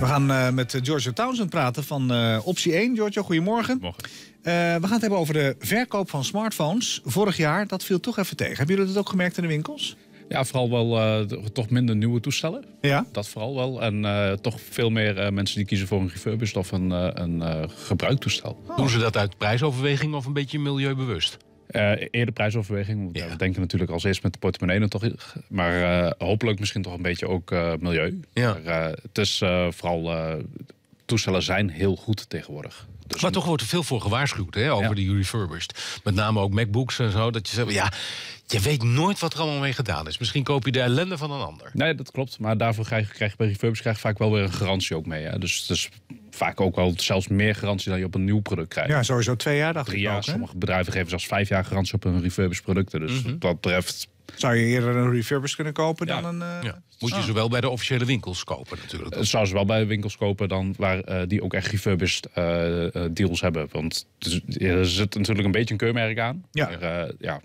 We gaan eh, met eh, Giorgio Townsend praten van uh, optie 1. Giorgio, goedemorgen. we gaan het hebben over de verkoop van smartphones. Vorig jaar, dat viel toch even tegen. Hebben jullie dat ook gemerkt in de winkels? Ja, vooral wel toch minder nieuwe toestellen. Ja. Dat vooral wel. En toch veel meer mensen die kiezen voor een refurbished of een, een gebruikt Doen ze dat uit prijsoverweging of een beetje milieubewust? Uh, eerder prijsoverweging. We denken natuurlijk als eerst met de portemonnee dan toch. Maar eh, hopelijk misschien toch een beetje ook eh, milieu. Ja. het is vooral... toestellen zijn heel goed tegenwoordig. Dus maar toch wordt er veel voor gewaarschuwd hè, over die refurbished. Met name ook MacBooks en zo. Dat je zegt, ja, je weet nooit wat er allemaal mee gedaan is. Misschien koop je de ellende van een ander. Nee, dat klopt. Maar daarvoor krijg, krijg je bij refurbished krijg je vaak wel weer een garantie ook mee. Hè. Dus het is vaak ook wel zelfs meer garantie dan je op een nieuw product krijgt. Ja, sowieso twee jaar, dacht Drie jaar. sommige bedrijven geven zelfs vijf jaar garantie op hun refurbished producten. Dus mhm. wat dat betreft zou je eerder een refurbished kunnen kopen ja. dan een... Uh... Ja. Moet je ah. wel bij de officiële winkels kopen natuurlijk. Het eh, zou ze wel bij de winkels kopen dan waar eh, die ook echt refurbished deals hebben. Want dus, er zit natuurlijk een beetje een keurmerk aan. Ja. Maar, ja.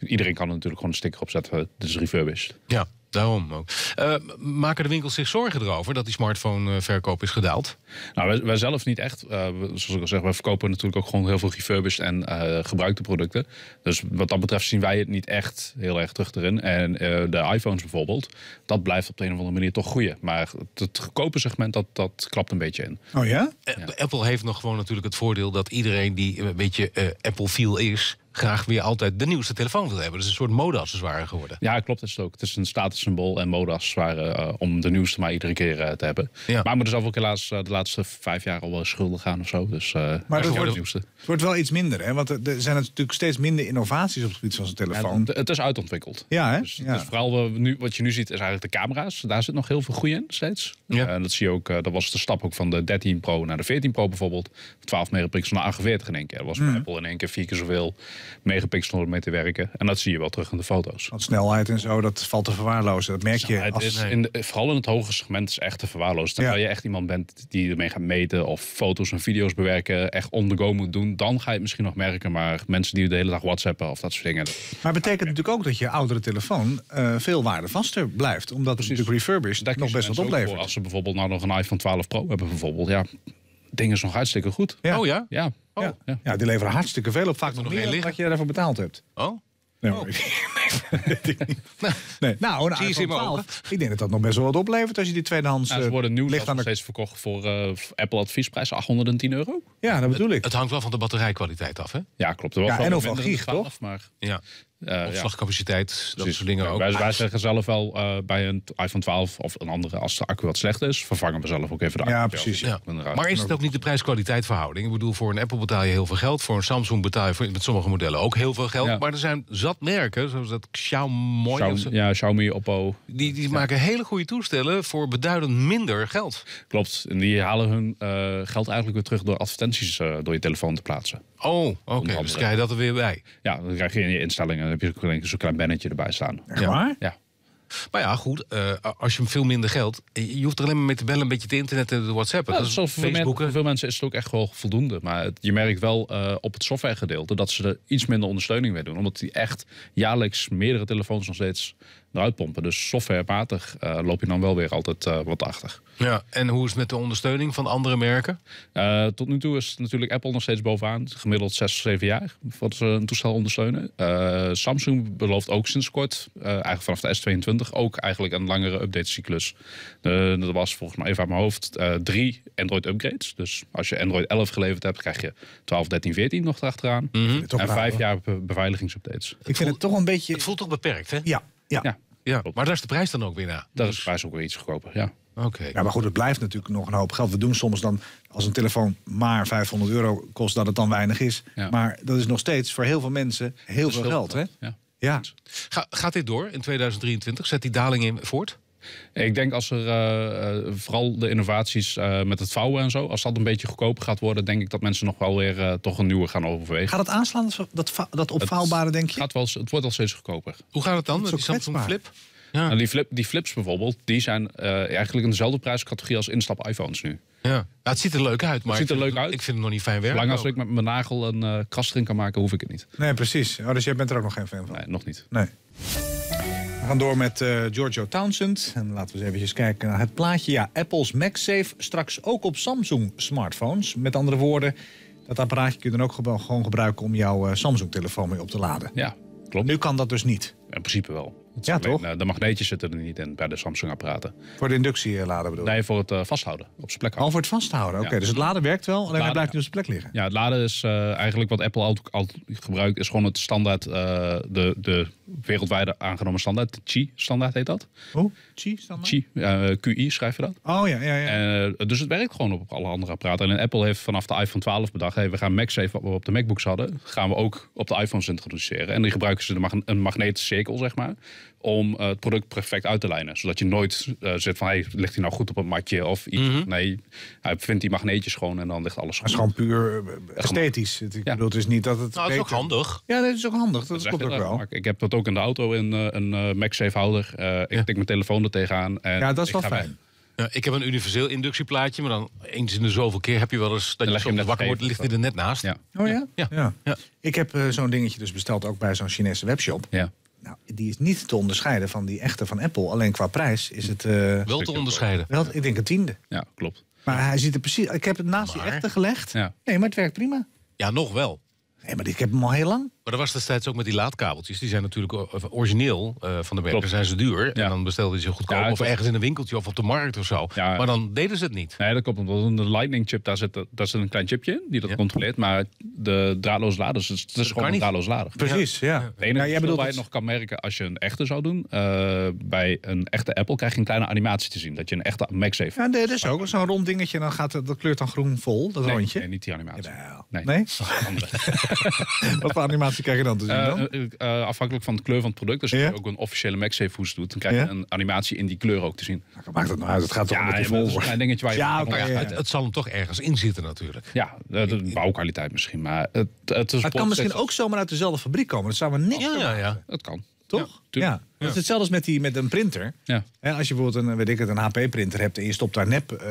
Iedereen kan er natuurlijk gewoon een sticker op zetten. Dit is refurbished. Ja. Daarom ook. Eh, maken de winkels zich zorgen erover dat die smartphone-verkoop is gedaald? Nou, wij, zelf niet echt. Eh, zoals ik al zeg, wij verkopen natuurlijk ook gewoon heel veel refurbished en eh, gebruikte producten. Dus wat dat betreft zien wij het niet echt heel erg terug erin. En de iPhones bijvoorbeeld, dat blijft op de een of andere manier toch groeien. Maar het goedkope segment, dat, dat klapt een beetje in. Oh ja? ja. Apple heeft nog gewoon natuurlijk het voordeel dat iedereen die een beetje Apple-viel is graag weer altijd de nieuwste telefoon wil hebben. Dus een soort modeaccessoire geworden. Ja, klopt. Dat is ook. Het is een statussymbool en modeaccessoire eh, om de nieuwste maar iedere keer eh, te hebben. Maar ik moet zelf dus ook helaas eh, de laatste vijf jaar al wel schuldig gaan of zo. Dus, maar het wordt, nieuwste. het wordt wel iets minder, hè? Want er zijn natuurlijk steeds minder innovaties op het gebied van zo'n telefoon. het is uitontwikkeld. Ja, hè? Dus, vooral nu, wat je nu ziet is eigenlijk de camera's. Daar zit nog heel veel groei in steeds. en dat zie je ook, dat was de stap ook van de 13 Pro naar de 14 Pro bijvoorbeeld. 12 megapixel naar 48 in één keer. Dat was bij mm. Apple in één keer vier keer zoveel megapixel mee te werken. En dat zie je wel terug in de foto's. Want snelheid en zo, dat valt te verwaarlozen. Dat merk je. Als... in vooral in het hoge segment is echt te verwaarlozen. Terwijl je echt iemand bent die ermee gaat meten of foto's en video's bewerken, echt on the go moet doen, dan ga je het misschien nog merken. Maar mensen die de hele dag WhatsAppen of dat soort dingen. Maar betekent natuurlijk ook dat je oudere telefoon uh, veel waardevaster blijft. Omdat het natuurlijk refurbished nog best wat oplevert. Als ze bijvoorbeeld nou nog een iPhone 12 Pro hebben bijvoorbeeld, ja, dingen is nog hartstikke goed. Oh ja? Ja. Oh. Ja. ja. die leveren hartstikke veel op. Vaak nog, nog meer wat je daarvoor betaald hebt. Oh? oh. Nee, oh. Nee. Nou, een Zie 12, Ik denk dat dat nog best wel wat oplevert als je die tweedehands... Nou, ze eh, worden nieuw nog de... steeds verkocht voor eh, Apple adviesprijs 810 euro. Ja, dat bedoel ik. Het, hangt wel van de batterijkwaliteit af, hè? Ja, klopt. Er ja, en hoeveel gig, toch? Maar... Ja. Uh, dat soort dingen ook. Wij, zeggen zelf wel bij een iPhone 12 of een andere, als de accu wat slecht is, vervangen we zelf ook even de accu. Ja, precies. Maar is het ook niet de prijs-kwaliteit verhouding? Ik bedoel, voor een Apple betaal je heel veel geld, voor een Samsung betaal je met sommige modellen ook heel veel geld. Maar er zijn zat merken, zoals dat Xiaomi. Xiaomi ja, Xiaomi, Oppo. Die, die maken hele goede toestellen voor beduidend minder geld. Klopt. En die halen hun eh, geld eigenlijk weer terug door advertenties eh, door je telefoon te plaatsen. Oh, oké. Okay. Dus krijg je dat er weer bij. Ja, dan krijg je in je instellingen. Dan heb je zo'n klein bannetje erbij staan. ja. Ja. Maar ja, goed, eh, als je hem veel minder geld... je hoeft er alleen maar mee te bellen, een beetje te internet en de whatsappen. Ja, dat is voor, Facebook. Veel, veel mensen is het ook echt wel voldoende. Maar je merkt wel eh, op het softwaregedeelte dat ze er iets minder ondersteuning mee doen. Omdat die echt jaarlijks meerdere telefoons nog steeds uitpompen. Dus softwarematig eh, loop je dan wel weer altijd eh, wat achter. Ja, en hoe is het met de ondersteuning van andere merken? Eh, tot nu toe is natuurlijk Apple nog steeds bovenaan. Gemiddeld 6 of 7 jaar wat ze een toestel ondersteunen. Samsung belooft ook sinds kort, eigenlijk vanaf de S22, ook eigenlijk een langere updatecyclus. dat was volgens mij even uit mijn hoofd drie Android upgrades. Dus als je Android 11 geleverd hebt, krijg je 12, 13, 14 nog erachteraan. Mhm. En vijf jaar beveiligingsupdates. Ik vind het toch een beetje... Het voelt toch beperkt, hè? Ja. Ja. ja. Maar daar is de prijs dan ook weer na. Dat is dus- prijs ook weer iets goedkoper, ja. Oké. Ja, maar goed, het blijft natuurlijk nog een hoop geld. We doen soms dan, als een telefoon maar 500 euro kost, dat het dan weinig is. Maar dat is nog steeds voor heel veel mensen heel veel geld. Hè? Ja. ja. Ga, gaat dit door in 2023? Zet die daling in voort? Ik denk als er eh, eh, vooral de innovaties eh, met het vouwen en zo, als dat een beetje goedkoper gaat worden, denk ik dat mensen nog wel weer toch een nieuwe gaan overwegen. Gaat het aanslaan, dat, dat opvouwbare, denk je? Gaat wel, het wordt al steeds goedkoper. Hoe gaat het dan met die Samsung Flip? Ja. Nou, die, flip, die flips bijvoorbeeld, die zijn eigenlijk in dezelfde prijscategorie als instap iPhones nu. Ja. het ziet er leuk uit, maar het ziet er leuk uit. ik vind het nog niet fijn werk. Lang als ik met mijn nagel een kast erin kan maken, hoef ik het niet. Nee, precies. Oh, dus jij bent er ook nog geen fan van? Nee, nog niet. Nee. We gaan door met eh, Giorgio Townsend. En laten we eens eventjes kijken naar het plaatje. Ja, Apple's MagSafe straks ook op Samsung-smartphones. Met andere woorden, dat apparaatje kun je dan ook gewoon gebruiken... om jouw eh, Samsung-telefoon mee op te laden. Ja, klopt. Nu kan dat dus niet. In principe wel ja, toch? de magneetjes zitten er niet in bij de Samsung-apparaten. Voor de inductielader eh, bedoel je? Nee, voor het eh, vasthouden, op zijn plek Al oh, voor het vasthouden, oké. Dus het laden werkt wel, alleen laden, hij blijft niet op zijn plek liggen. Ja, het laden is eh, eigenlijk wat Apple altijd al, gebruikt, is gewoon het standaard, de, de wereldwijde aangenomen standaard. De Qi-standaard heet dat. Oh, Qi-standaard? Qi, QI schrijf je dat. Oh ja, ja, ja. En, dus het werkt gewoon op alle andere apparaten. En Apple heeft vanaf de iPhone 12 bedacht, hey, we gaan even wat we op de MacBooks hadden, gaan we ook op de iPhones introduceren. En die gebruiken ze een mag een zeg maar om eh, het product perfect uit te lijnen. Zodat je nooit uh, van, hey, ligt hij nou goed op het matje of iets. Mhm. Nee, hij vindt die magneetjes gewoon en dan ligt alles goed. Het is gewoon puur eh, esthetisch. Ja. Ik bedoel, het is niet dat het Nou, het is ook handig. Ja, dat is ook handig. Dat, dat klopt ook wel. Ik heb dat ook in de auto in uh, een MagSafe houder. Ik tik mijn telefoon er tegenaan. En ja, dat is wel fijn. Ja, ik heb een universeel inductieplaatje, maar dan eens in de zoveel keer heb je wel eens dat je het wakker wordt, ligt hij er net naast. Oh ja? Ja. ja. Ik heb zo'n dingetje dus besteld ook bij zo'n Chinese webshop. Ja die is niet te onderscheiden van die echte van Apple. Alleen qua prijs is het... Eh, wel te onderscheiden. Wel, ik denk een tiende. Ja, klopt. Maar hij ziet er precies... Ik heb het naast die echte gelegd. Nee, maar het werkt prima. Ja, nog wel. Nee, maar ik heb hem al heel lang. Maar dat was destijds ook met die laadkabeltjes. Die zijn natuurlijk eh, origineel eh, van de merk. zijn ze duur. Ja. En dan bestelden ze goedkoop. Ja, of ergens in een winkeltje of op de markt of zo. Maar dan deden ze het niet. Nee, dat klopt. Want de Lightning chip, daar zit, daar zit een klein chipje in die dat controleert. Maar de draadloze laders, het is gewoon een draadloos lader. Precies, ja. Het enige nou, je nog kan merken als je een echte zou doen. Eh, bij een echte Apple krijg je een kleine animatie te zien. Dat je een echte heeft. Ja, dat is ook zo'n rond dingetje. Dan gaat het, dat kleurt dan groen vol, dat nee, rondje. Nee, niet die animatie. Nee? nee? Wat voor animatie? animatie je eh, dan dan? Eh, eh, afhankelijk van de kleur van het product. Dus als je ook een officiële MagSafe hoes doet, dan krijg je een animatie in die kleur ook te zien. Nou, maakt het nou uit? Het gaat toch om die volgers. een dingetje waar je... het, zal hem toch ergens in zitten natuurlijk. Ja, de bouwkwaliteit misschien, maar... Het, het, is maar het kan misschien ook zomaar uit dezelfde fabriek komen. Dat zou maar niks ja, ja, ja. Dat kan. Toch? Ja, ja. is hetzelfde als met, die, met een printer. Ja. Als je bijvoorbeeld een, weet ik het, een HP-printer hebt en je stopt daar nep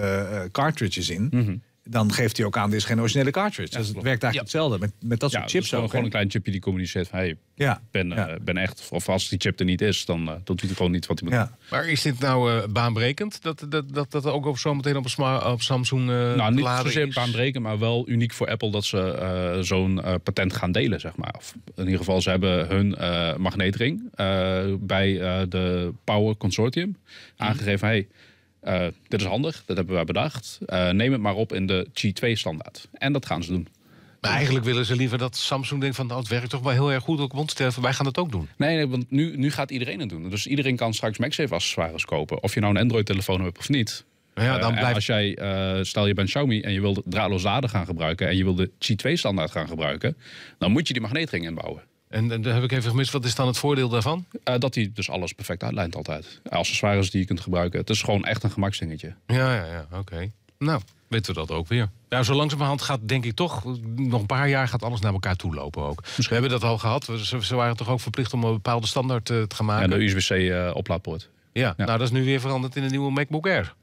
cartridges in. Mhm dan geeft hij ook aan, dit is geen originele cartridge. dus het werkt eigenlijk hetzelfde met, met dat soort chips. Dus ook, gewoon een klein chipje die communiceert van, hey, ja. ben, eh, ben echt, of als die chip er niet is, dan, eh, doet hij gewoon niet wat hij moet doen. Maar is dit nou eh, baanbrekend, dat, dat, dat, dat ook op, zo meteen op, op Samsung Nou, niet zozeer baanbrekend, maar wel uniek voor Apple dat ze zo'n patent gaan delen, zeg maar. Of in ieder geval, ze hebben hun magneetring bij de Power Consortium mhm. aangegeven, hey, eh, dit is handig, dat hebben wij bedacht. Eh, neem het maar op in de G2-standaard. En dat gaan ze doen. Maar eigenlijk willen ze liever dat Samsung denkt van... Nou, het werkt toch wel heel erg goed, ook mondsterven, wij gaan dat ook doen. Nee, nee want nu, nu gaat iedereen het doen. Dus iedereen kan straks MagSafe-accessoires kopen. Of je nou een Android-telefoon hebt of niet. Maar ja, dan eh, als jij, stel je bent Xiaomi en je wilt draadloos laden gaan gebruiken... en je wil de G2-standaard gaan gebruiken... dan moet je die magneetring inbouwen. En, daar heb ik even gemist, wat is dan het voordeel daarvan? Eh, dat hij dus alles perfect uitlijnt altijd. Eh, accessoires die je kunt gebruiken. Het is gewoon echt een gemaksdingetje. Ja, ja, ja, oké. Nou, weten we dat ook weer. Nou, zo langzamerhand gaat denk ik toch, nog een paar jaar gaat alles naar elkaar toe lopen ook. Misschien. We hebben dat al gehad. Ze, waren toch ook verplicht om een bepaalde standaard eh, te gaan maken. En de USB-C-oplaadpoort. ja, nou dat is nu weer veranderd in een nieuwe MacBook Air.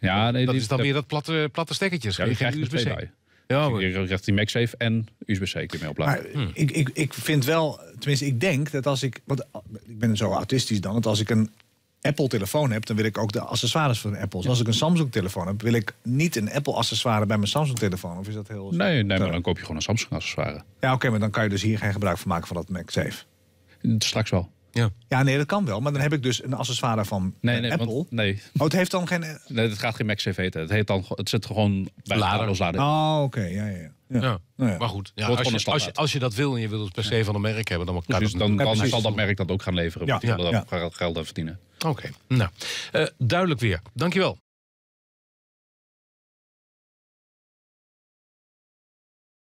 Ja, nee, dat is dan weer dat platte, platte stekkertjes. Ja, krijgt USB-C. Ja, dus maar... Je krijgt die MagSafe en USB-C kun je mee opladen. Maar, ik, ik, ik vind wel, tenminste ik denk dat als ik, want ik ben zo autistisch dan, dat als ik een Apple-telefoon heb, dan wil ik ook de accessoires van Apple. Dus als ik een Samsung-telefoon heb, wil ik niet een Apple-accessoire bij mijn Samsung-telefoon. Of is dat heel... Nee, nee, maar dan koop je gewoon een Samsung-accessoire. Ja, oké, maar dan kan je dus hier geen gebruik van maken van dat MagSafe. Straks wel. Ja. ja, nee, dat kan wel. Maar dan heb ik dus een accessoire van nee, nee, Want, nee. Oh, het heeft dan geen... Eh, nee, het gaat geen Mac CV heten. Het, heet dan, het zit gewoon bij lader. lader. Oh, oké. Ja, ja, ja. Ja. Nou Maar goed, ja, als, je, als, je, dat wil en je wilt het per se van een merk hebben, dan kan dan, dan zal dat merk dat ook gaan leveren. Ja. Die ja. geld aan verdienen. Oké, nou, eh, duidelijk weer. Dankjewel.